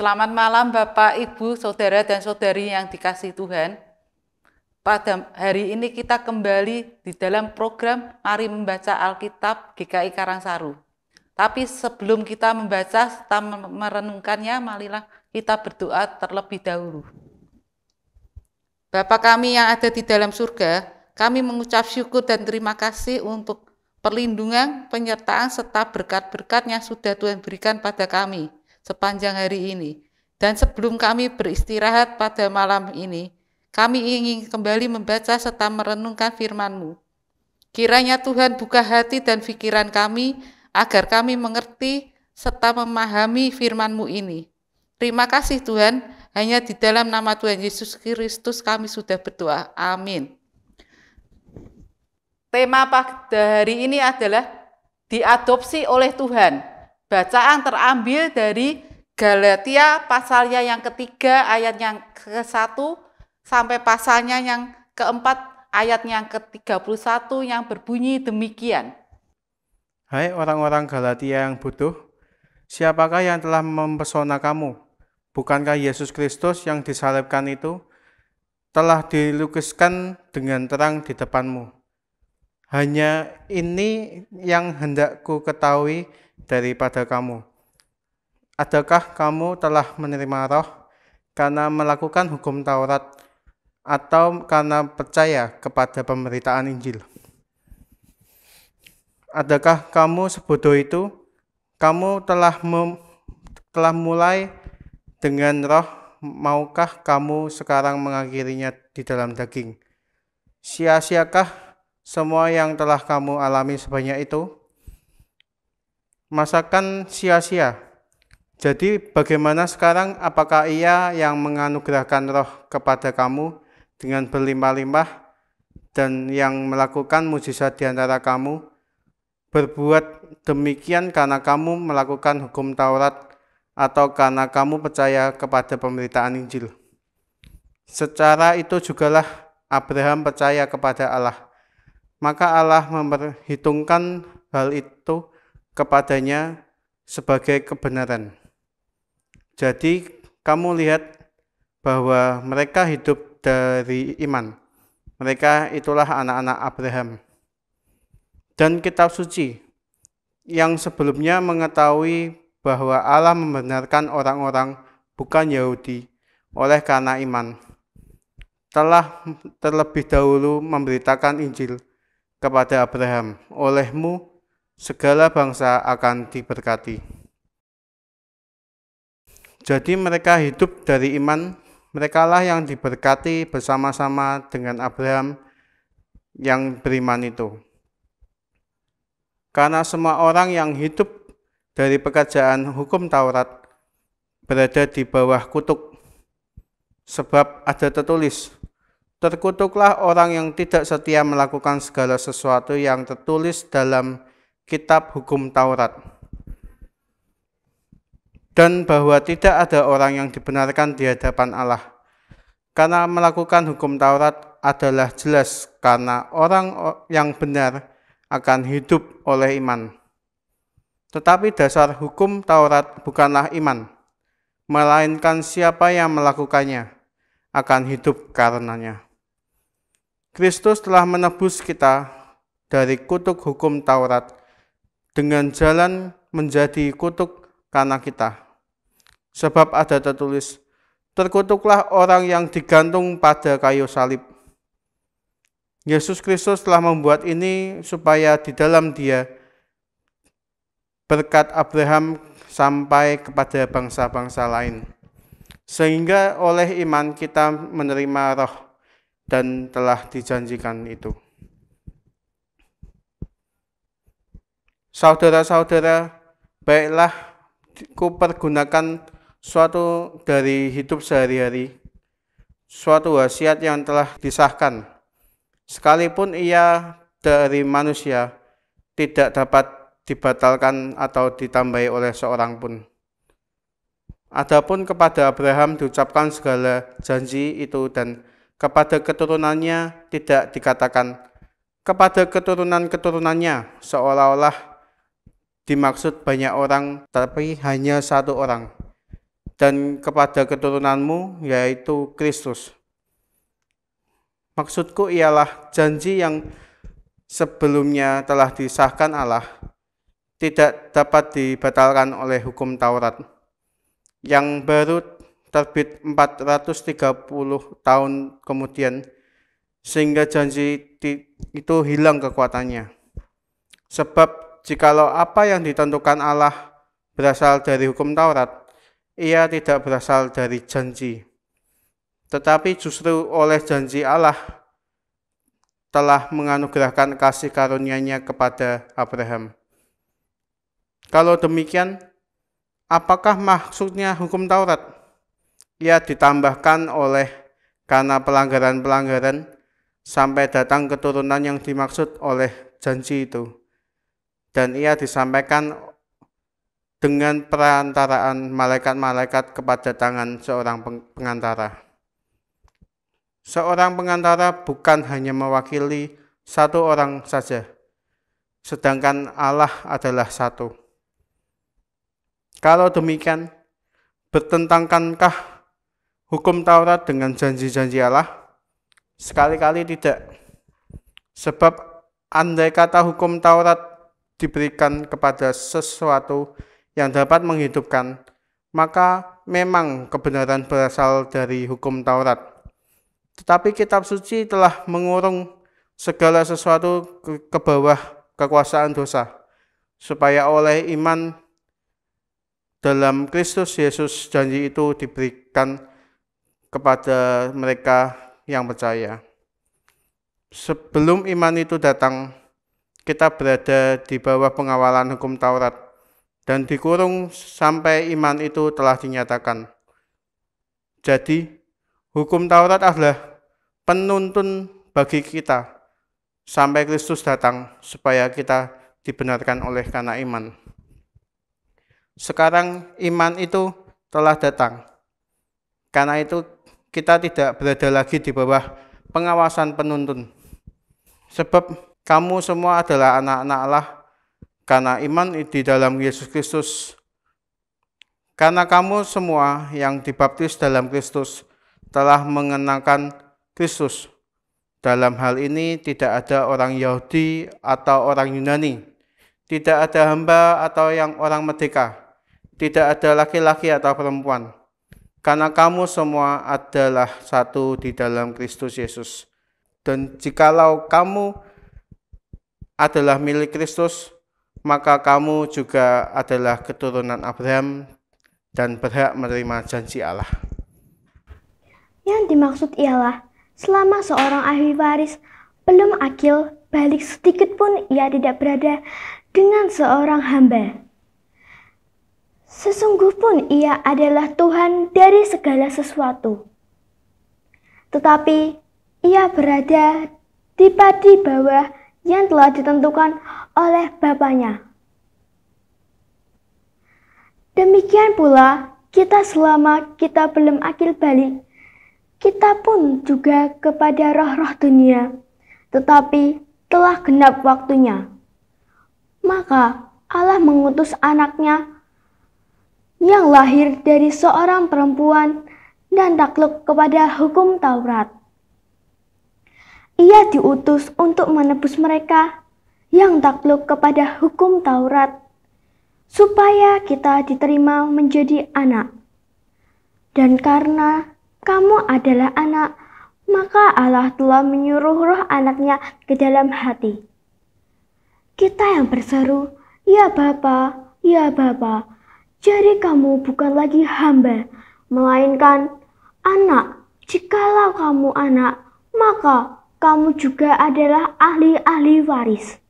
Selamat malam Bapak, Ibu, Saudara, dan Saudari yang dikasih Tuhan. Pada hari ini kita kembali di dalam program Mari Membaca Alkitab GKI Karangsaru. Tapi sebelum kita membaca serta merenungkannya, marilah kita berdoa terlebih dahulu. Bapak kami yang ada di dalam surga, kami mengucap syukur dan terima kasih untuk perlindungan, penyertaan, serta berkat-berkat yang sudah Tuhan berikan pada kami sepanjang hari ini. Dan sebelum kami beristirahat pada malam ini, kami ingin kembali membaca serta merenungkan firman-Mu. Kiranya Tuhan buka hati dan pikiran kami agar kami mengerti serta memahami firman-Mu ini. Terima kasih Tuhan, hanya di dalam nama Tuhan Yesus Kristus kami sudah berdoa. Amin. Tema pada hari ini adalah diadopsi oleh Tuhan. Bacaan terambil dari Galatia pasalnya yang ketiga ayat yang ke-1 sampai pasalnya yang keempat ayat yang ke-31 yang berbunyi demikian. Hai orang-orang Galatia yang butuh, siapakah yang telah mempesona kamu? Bukankah Yesus Kristus yang disalibkan itu telah dilukiskan dengan terang di depanmu? Hanya ini yang hendakku ketahui daripada kamu. Adakah kamu telah menerima roh karena melakukan hukum Taurat atau karena percaya kepada pemberitaan Injil? Adakah kamu sebodoh itu? Kamu telah telah mulai dengan roh, maukah kamu sekarang mengakhirinya di dalam daging? Sia-siakah semua yang telah kamu alami sebanyak itu? masakan sia-sia. Jadi bagaimana sekarang apakah ia yang menganugerahkan roh kepada kamu dengan berlimpah-limpah dan yang melakukan mujizat di antara kamu berbuat demikian karena kamu melakukan hukum Taurat atau karena kamu percaya kepada pemberitaan Injil. Secara itu jugalah Abraham percaya kepada Allah. Maka Allah memperhitungkan hal itu kepadanya sebagai kebenaran. Jadi kamu lihat bahwa mereka hidup dari iman. Mereka itulah anak-anak Abraham. Dan kitab suci yang sebelumnya mengetahui bahwa Allah membenarkan orang-orang bukan Yahudi oleh karena iman telah terlebih dahulu memberitakan Injil kepada Abraham. Olehmu segala bangsa akan diberkati. Jadi mereka hidup dari iman, merekalah yang diberkati bersama-sama dengan Abraham yang beriman itu. Karena semua orang yang hidup dari pekerjaan hukum Taurat berada di bawah kutuk, sebab ada tertulis, Terkutuklah orang yang tidak setia melakukan segala sesuatu yang tertulis dalam kitab hukum Taurat. Dan bahwa tidak ada orang yang dibenarkan di hadapan Allah. Karena melakukan hukum Taurat adalah jelas karena orang yang benar akan hidup oleh iman. Tetapi dasar hukum Taurat bukanlah iman, melainkan siapa yang melakukannya akan hidup karenanya. Kristus telah menebus kita dari kutuk hukum Taurat dengan jalan menjadi kutuk karena kita. Sebab ada tertulis, terkutuklah orang yang digantung pada kayu salib. Yesus Kristus telah membuat ini supaya di dalam dia berkat Abraham sampai kepada bangsa-bangsa lain. Sehingga oleh iman kita menerima roh dan telah dijanjikan itu. Saudara-saudara, baiklah ku pergunakan suatu dari hidup sehari-hari, suatu wasiat yang telah disahkan. Sekalipun ia dari manusia, tidak dapat dibatalkan atau ditambahi oleh seorang pun. Adapun kepada Abraham diucapkan segala janji itu dan kepada keturunannya tidak dikatakan kepada keturunan-keturunannya seolah-olah dimaksud banyak orang tapi hanya satu orang dan kepada keturunanmu yaitu Kristus. Maksudku ialah janji yang sebelumnya telah disahkan Allah tidak dapat dibatalkan oleh hukum Taurat yang baru terbit 430 tahun kemudian sehingga janji itu hilang kekuatannya. Sebab jikalau apa yang ditentukan Allah berasal dari hukum Taurat, ia tidak berasal dari janji. Tetapi justru oleh janji Allah telah menganugerahkan kasih karunia-Nya kepada Abraham. Kalau demikian, apakah maksudnya hukum Taurat? Ia ditambahkan oleh karena pelanggaran-pelanggaran sampai datang keturunan yang dimaksud oleh janji itu dan ia disampaikan dengan perantaraan malaikat-malaikat kepada tangan seorang pengantara. Seorang pengantara bukan hanya mewakili satu orang saja, sedangkan Allah adalah satu. Kalau demikian, bertentangkankah hukum Taurat dengan janji-janji Allah? Sekali-kali tidak. Sebab andai kata hukum Taurat diberikan kepada sesuatu yang dapat menghidupkan, maka memang kebenaran berasal dari hukum Taurat. Tetapi kitab suci telah mengurung segala sesuatu ke, bawah kekuasaan dosa, supaya oleh iman dalam Kristus Yesus janji itu diberikan kepada mereka yang percaya. Sebelum iman itu datang, kita berada di bawah pengawalan hukum Taurat dan dikurung sampai iman itu telah dinyatakan. Jadi, hukum Taurat adalah penuntun bagi kita sampai Kristus datang supaya kita dibenarkan oleh karena iman. Sekarang iman itu telah datang. Karena itu kita tidak berada lagi di bawah pengawasan penuntun. Sebab kamu semua adalah anak-anak Allah karena iman di dalam Yesus Kristus. Karena kamu semua yang dibaptis dalam Kristus telah mengenakan Kristus. Dalam hal ini tidak ada orang Yahudi atau orang Yunani, tidak ada hamba atau yang orang merdeka, tidak ada laki-laki atau perempuan. Karena kamu semua adalah satu di dalam Kristus Yesus. Dan jikalau kamu adalah milik Kristus, maka kamu juga adalah keturunan Abraham dan berhak menerima janji Allah. Yang dimaksud ialah selama seorang ahli waris belum akil balik sedikit pun ia tidak berada dengan seorang hamba. Sesungguh pun ia adalah Tuhan dari segala sesuatu. Tetapi ia berada di padi bawah yang telah ditentukan oleh Bapaknya. Demikian pula, kita selama kita belum akil balik, kita pun juga kepada roh-roh dunia, tetapi telah genap waktunya. Maka Allah mengutus anaknya yang lahir dari seorang perempuan dan takluk kepada hukum Taurat. Ia diutus untuk menebus mereka yang takluk kepada hukum Taurat, supaya kita diterima menjadi anak. Dan karena kamu adalah anak, maka Allah telah menyuruh roh anaknya ke dalam hati. Kita yang berseru, Ya Bapa, Ya Bapa, jadi kamu bukan lagi hamba, melainkan anak. Jikalau kamu anak, maka kamu juga adalah ahli-ahli waris.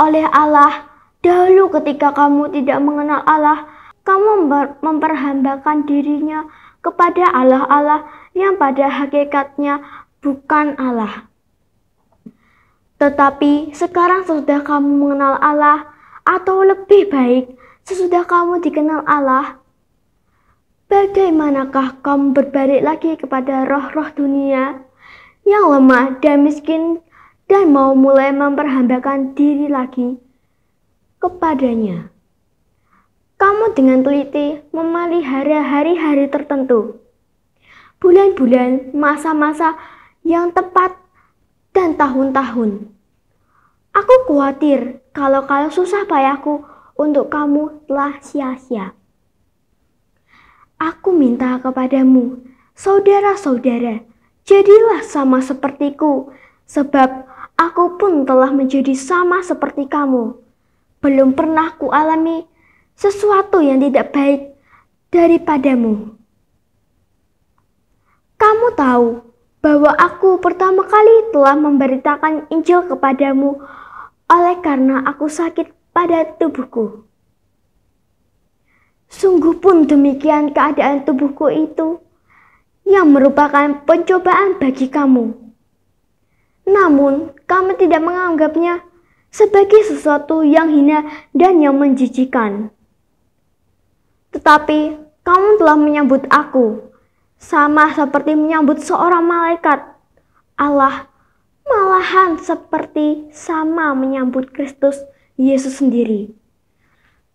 Oleh Allah, dahulu ketika kamu tidak mengenal Allah, kamu memperhambakan dirinya kepada Allah-Allah yang pada hakikatnya bukan Allah. Tetapi sekarang sesudah kamu mengenal Allah, atau lebih baik sesudah kamu dikenal Allah, bagaimanakah kamu berbalik lagi kepada roh-roh dunia? yang lemah dan miskin dan mau mulai memperhambakan diri lagi kepadanya. Kamu dengan teliti memelihara hari-hari tertentu, bulan-bulan, masa-masa yang tepat, dan tahun-tahun. Aku khawatir kalau-kalau susah payahku untuk kamu telah sia-sia. Aku minta kepadamu, saudara-saudara, Jadilah sama sepertiku, sebab aku pun telah menjadi sama seperti kamu. Belum pernah alami sesuatu yang tidak baik daripadamu. Kamu tahu bahwa aku pertama kali telah memberitakan Injil kepadamu oleh karena aku sakit pada tubuhku. Sungguh pun demikian keadaan tubuhku itu yang merupakan pencobaan bagi kamu. Namun, kamu tidak menganggapnya sebagai sesuatu yang hina dan yang menjijikan. Tetapi, kamu telah menyambut aku, sama seperti menyambut seorang malaikat. Allah malahan seperti sama menyambut Kristus Yesus sendiri.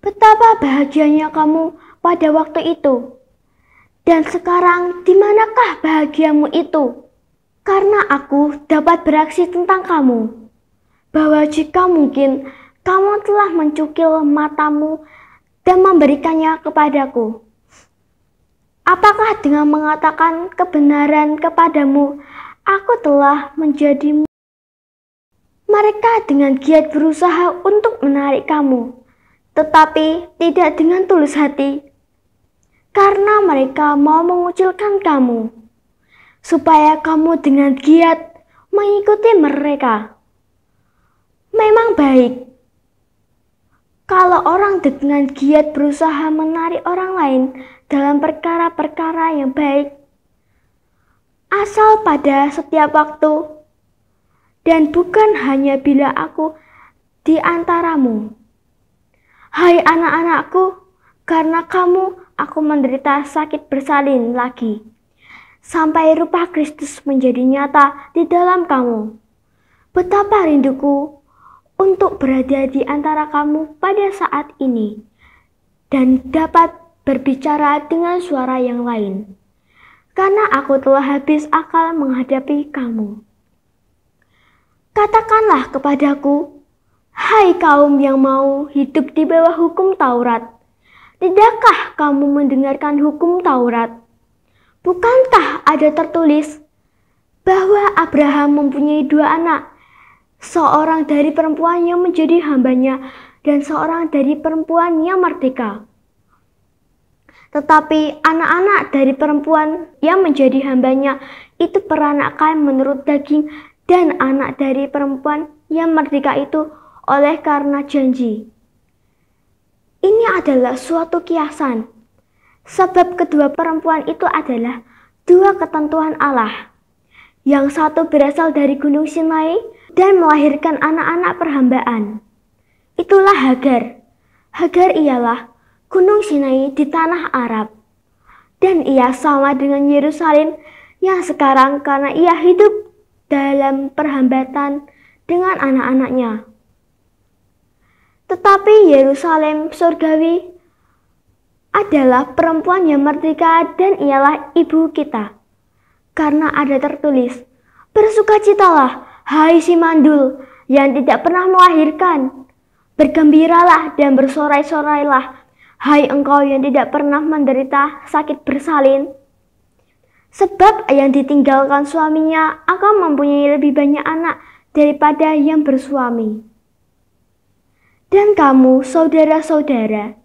Betapa bahagianya kamu pada waktu itu dan sekarang, di manakah bahagiamu itu? Karena aku dapat beraksi tentang kamu, bahwa jika mungkin kamu telah mencukil matamu dan memberikannya kepadaku. Apakah dengan mengatakan kebenaran kepadamu, aku telah menjadi Mereka dengan giat berusaha untuk menarik kamu, tetapi tidak dengan tulus hati karena mereka mau mengucilkan kamu, supaya kamu dengan giat mengikuti mereka. Memang baik kalau orang dengan giat berusaha menarik orang lain dalam perkara-perkara yang baik, asal pada setiap waktu, dan bukan hanya bila aku di antaramu. Hai anak-anakku, karena kamu aku menderita sakit bersalin lagi. Sampai rupa Kristus menjadi nyata di dalam kamu. Betapa rinduku untuk berada di antara kamu pada saat ini dan dapat berbicara dengan suara yang lain. Karena aku telah habis akal menghadapi kamu. Katakanlah kepadaku, hai kaum yang mau hidup di bawah hukum Taurat, Tidakkah kamu mendengarkan hukum Taurat? Bukankah ada tertulis bahwa Abraham mempunyai dua anak, seorang dari perempuan yang menjadi hambanya dan seorang dari perempuan yang merdeka? Tetapi anak-anak dari perempuan yang menjadi hambanya itu peranakan menurut daging dan anak dari perempuan yang merdeka itu oleh karena janji. Ini adalah suatu kiasan, sebab kedua perempuan itu adalah dua ketentuan Allah. Yang satu berasal dari Gunung Sinai dan melahirkan anak-anak perhambaan. Itulah Hagar. Hagar ialah Gunung Sinai di tanah Arab. Dan ia sama dengan Yerusalem yang sekarang karena ia hidup dalam perhambatan dengan anak-anaknya. Tetapi Yerusalem surgawi adalah perempuan yang merdeka dan ialah ibu kita. Karena ada tertulis, bersukacitalah hai si mandul yang tidak pernah melahirkan. Bergembiralah dan bersorai-sorailah, hai engkau yang tidak pernah menderita sakit bersalin. Sebab yang ditinggalkan suaminya akan mempunyai lebih banyak anak daripada yang bersuami. Dan kamu, saudara-saudara,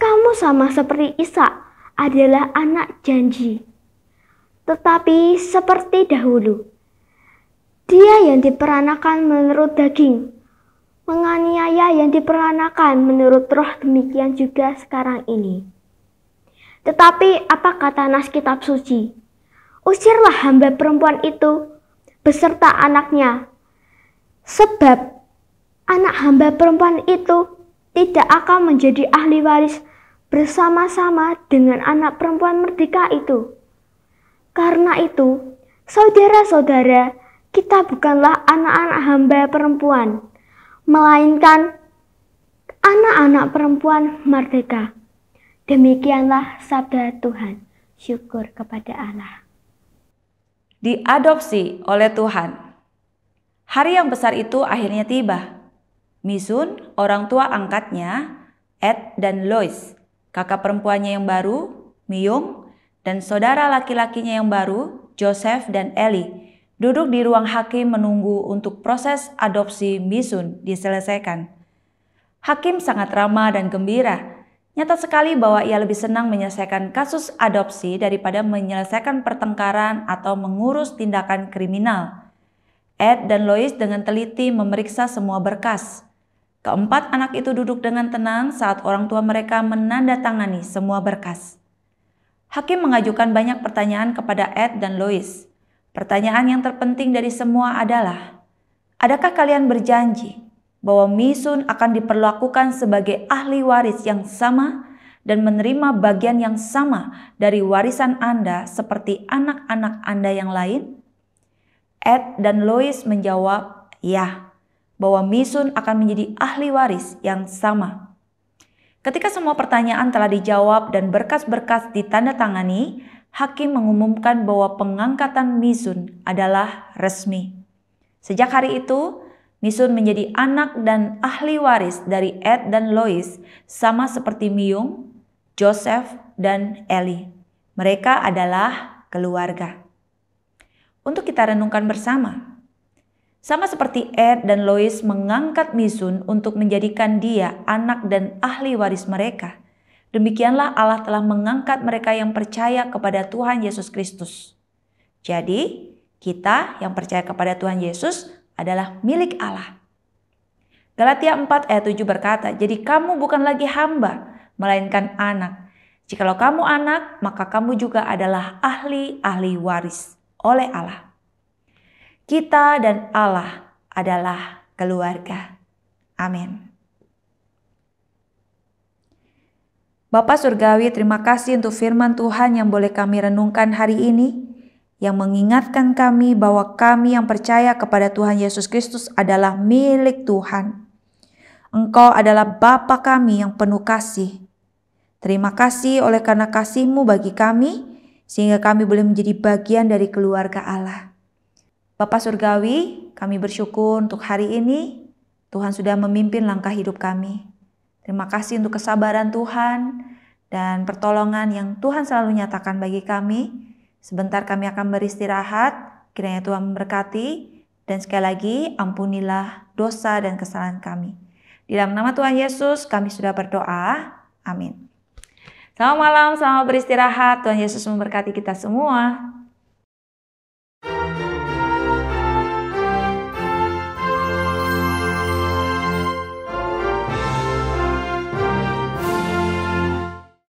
kamu sama seperti Isa adalah anak janji. Tetapi seperti dahulu, dia yang diperanakan menurut daging, menganiaya yang diperanakan menurut roh demikian juga sekarang ini. Tetapi apa kata nas kitab suci? Usirlah hamba perempuan itu beserta anaknya, sebab anak hamba perempuan itu tidak akan menjadi ahli waris bersama-sama dengan anak perempuan merdeka itu. Karena itu, saudara-saudara, kita bukanlah anak-anak hamba perempuan, melainkan anak-anak perempuan merdeka. Demikianlah sabda Tuhan. Syukur kepada Allah. Diadopsi oleh Tuhan. Hari yang besar itu akhirnya tiba Misun, orang tua angkatnya, Ed dan Lois, kakak perempuannya yang baru, Myung, dan saudara laki-lakinya yang baru, Joseph dan Ellie, duduk di ruang hakim menunggu untuk proses adopsi Misun diselesaikan. Hakim sangat ramah dan gembira. Nyata sekali bahwa ia lebih senang menyelesaikan kasus adopsi daripada menyelesaikan pertengkaran atau mengurus tindakan kriminal. Ed dan Lois dengan teliti memeriksa semua berkas. Keempat anak itu duduk dengan tenang saat orang tua mereka menandatangani semua berkas. Hakim mengajukan banyak pertanyaan kepada Ed dan Lois. Pertanyaan yang terpenting dari semua adalah, adakah kalian berjanji bahwa Misun akan diperlakukan sebagai ahli waris yang sama dan menerima bagian yang sama dari warisan Anda seperti anak-anak Anda yang lain? Ed dan Lois menjawab, "Ya." bahwa Misun akan menjadi ahli waris yang sama. Ketika semua pertanyaan telah dijawab dan berkas-berkas ditandatangani, hakim mengumumkan bahwa pengangkatan Misun adalah resmi. Sejak hari itu, Misun menjadi anak dan ahli waris dari Ed dan Lois, sama seperti Myung, Joseph, dan Ellie. Mereka adalah keluarga. Untuk kita renungkan bersama, sama seperti Ed dan Lois mengangkat Mizun untuk menjadikan dia anak dan ahli waris mereka, demikianlah Allah telah mengangkat mereka yang percaya kepada Tuhan Yesus Kristus. Jadi, kita yang percaya kepada Tuhan Yesus adalah milik Allah. Galatia 4 ayat 7 berkata, "Jadi kamu bukan lagi hamba, melainkan anak. Jikalau kamu anak, maka kamu juga adalah ahli-ahli waris oleh Allah." Kita dan Allah adalah keluarga. Amin. Bapak Surgawi, terima kasih untuk firman Tuhan yang boleh kami renungkan hari ini, yang mengingatkan kami bahwa kami yang percaya kepada Tuhan Yesus Kristus adalah milik Tuhan. Engkau adalah Bapa kami yang penuh kasih. Terima kasih oleh karena kasihmu bagi kami, sehingga kami boleh menjadi bagian dari keluarga Allah. Bapak Surgawi, kami bersyukur untuk hari ini Tuhan sudah memimpin langkah hidup kami. Terima kasih untuk kesabaran Tuhan dan pertolongan yang Tuhan selalu nyatakan bagi kami. Sebentar kami akan beristirahat, kiranya Tuhan memberkati dan sekali lagi ampunilah dosa dan kesalahan kami. Di dalam nama Tuhan Yesus kami sudah berdoa. Amin. Selamat malam, selamat beristirahat. Tuhan Yesus memberkati kita semua.